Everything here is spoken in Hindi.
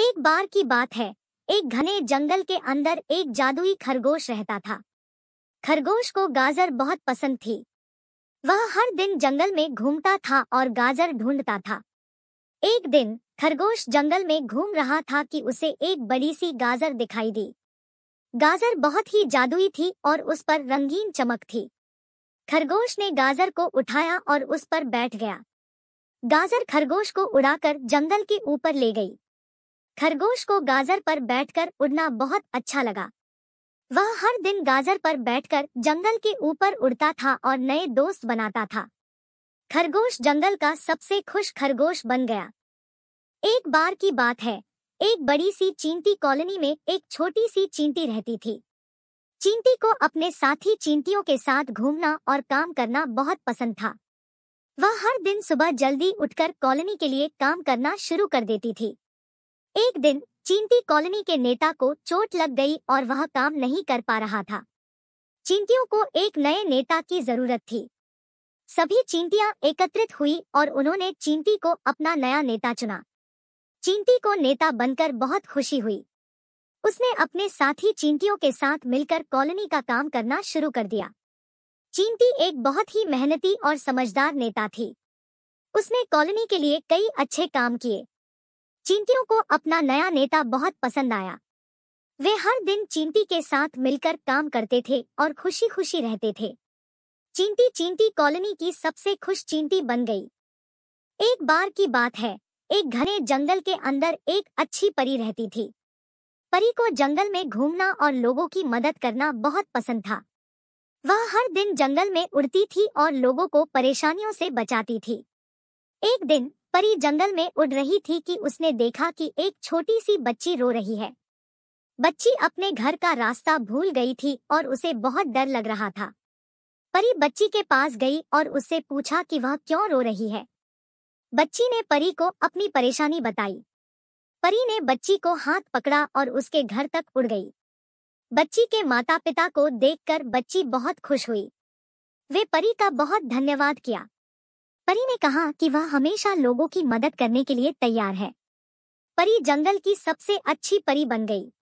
एक बार की बात है एक घने जंगल के अंदर एक जादुई खरगोश रहता था खरगोश को गाजर बहुत पसंद थी वह हर दिन जंगल में घूमता था और गाजर ढूंढता था एक दिन खरगोश जंगल में घूम रहा था कि उसे एक बड़ी सी गाजर दिखाई दी गाजर बहुत ही जादुई थी और उस पर रंगीन चमक थी खरगोश ने गाजर को उठाया और उस पर बैठ गया गाजर खरगोश को उड़ाकर जंगल के ऊपर ले गई खरगोश को गाजर पर बैठकर उड़ना बहुत अच्छा लगा वह हर दिन गाजर पर बैठकर जंगल के ऊपर उड़ता था और नए दोस्त बनाता था खरगोश जंगल का सबसे खुश खरगोश बन गया एक बार की बात है एक बड़ी सी चींटी कॉलोनी में एक छोटी सी चींटी रहती थी चींटी को अपने साथी चींटियों के साथ घूमना और काम करना बहुत पसंद था वह हर दिन सुबह जल्दी उठकर कॉलोनी के लिए काम करना शुरू कर देती थी एक दिन चींटी कॉलोनी के नेता को चोट लग गई और वह काम नहीं कर पा रहा था चींटियों को एक नए नेता की जरूरत थी सभी चींटियां एकत्रित हुई और उन्होंने चींटी को अपना नया नेता चुना चींटी को नेता बनकर बहुत खुशी हुई उसने अपने साथी चींटियों के साथ मिलकर कॉलोनी का काम करना शुरू कर दिया चींटी एक बहुत ही मेहनती और समझदार नेता थी उसने कॉलोनी के लिए कई अच्छे काम किए चींटियों को अपना नया नेता बहुत पसंद आया वे हर दिन चींटी के साथ मिलकर काम करते थे और खुशी खुशी रहते थे चींटी चींटी कॉलोनी की सबसे खुश चींटी बन गई एक बार की बात है एक घने जंगल के अंदर एक अच्छी परी रहती थी परी को जंगल में घूमना और लोगों की मदद करना बहुत पसंद था वह हर दिन जंगल में उड़ती थी और लोगों को परेशानियों से बचाती थी एक दिन परी जंगल में उड़ रही थी कि उसने देखा कि एक छोटी सी बच्ची रो रही है बच्ची अपने घर का रास्ता भूल गई थी और उसे बहुत डर लग रहा था परी बच्ची के पास गई और उससे पूछा कि वह क्यों रो रही है बच्ची ने परी को अपनी परेशानी बताई परी ने बच्ची को हाथ पकड़ा और उसके घर तक उड़ गई बच्ची के माता पिता को देखकर बच्ची बहुत खुश हुई वे परी का बहुत धन्यवाद किया परी ने कहा कि वह हमेशा लोगों की मदद करने के लिए तैयार है परी जंगल की सबसे अच्छी परी बन गई